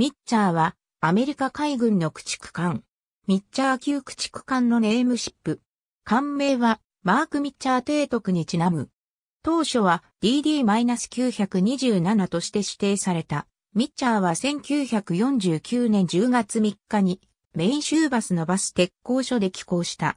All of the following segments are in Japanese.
ミッチャーは、アメリカ海軍の駆逐艦。ミッチャー級駆逐艦のネームシップ。艦名は、マーク・ミッチャー提督にちなむ。当初は DD-927 として指定された。ミッチャーは1949年10月3日にメイン州バスのバス鉄工所で寄港した。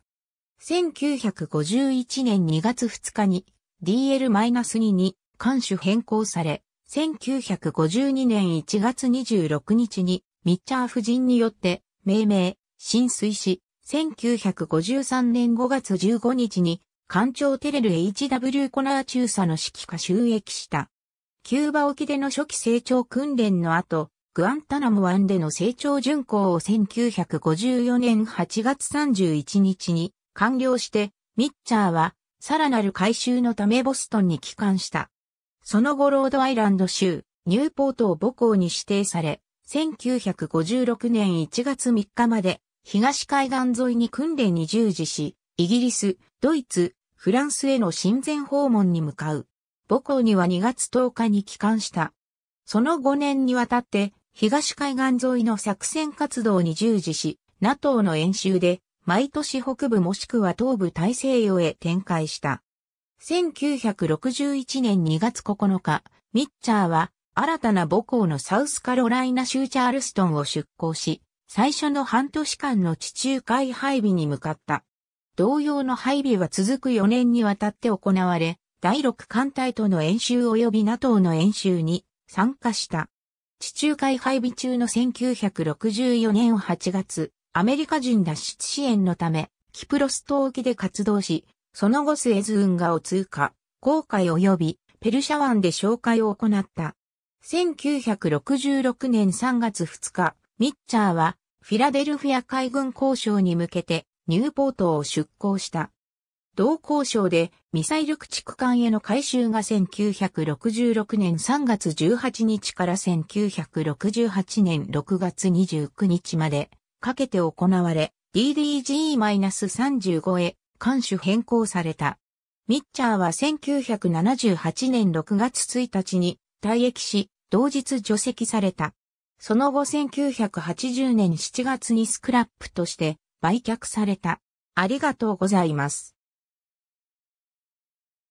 1951年2月2日に DL-2 に艦種変更され、1952年1月26日にミッチャー夫人によって命名、浸水し、1953年5月15日に艦長テレル HW コナー中佐の指揮下収益した。キューバ沖での初期成長訓練の後、グアンタナム湾での成長巡航を1954年8月31日に完了して、ミッチャーはさらなる改修のためボストンに帰還した。その後ロードアイランド州、ニューポートを母校に指定され、1956年1月3日まで東海岸沿いに訓練に従事し、イギリス、ドイツ、フランスへの親善訪問に向かう。母校には2月10日に帰還した。その5年にわたって東海岸沿いの作戦活動に従事し、NATO の演習で毎年北部もしくは東部大西洋へ展開した。1961年2月9日、ミッチャーは新たな母校のサウスカロライナ州チャールストンを出港し、最初の半年間の地中海配備に向かった。同様の配備は続く4年にわたって行われ、第6艦隊との演習及び NATO の演習に参加した。地中海配備中の1964年8月、アメリカ人脱出支援のため、キプロス島沖で活動し、その後スエズ運河を通過、航海及びペルシャ湾で紹介を行った。1966年3月2日、ミッチャーはフィラデルフィア海軍交渉に向けてニューポートを出港した。同交渉でミサイル駆逐艦への改修が1966年3月18日から1968年6月29日までかけて行われ DDG-35 へ艦種変更された。ミッチャーは1978年6月1日に退役し、同日除籍された。その後1980年7月にスクラップとして売却された。ありがとうございます。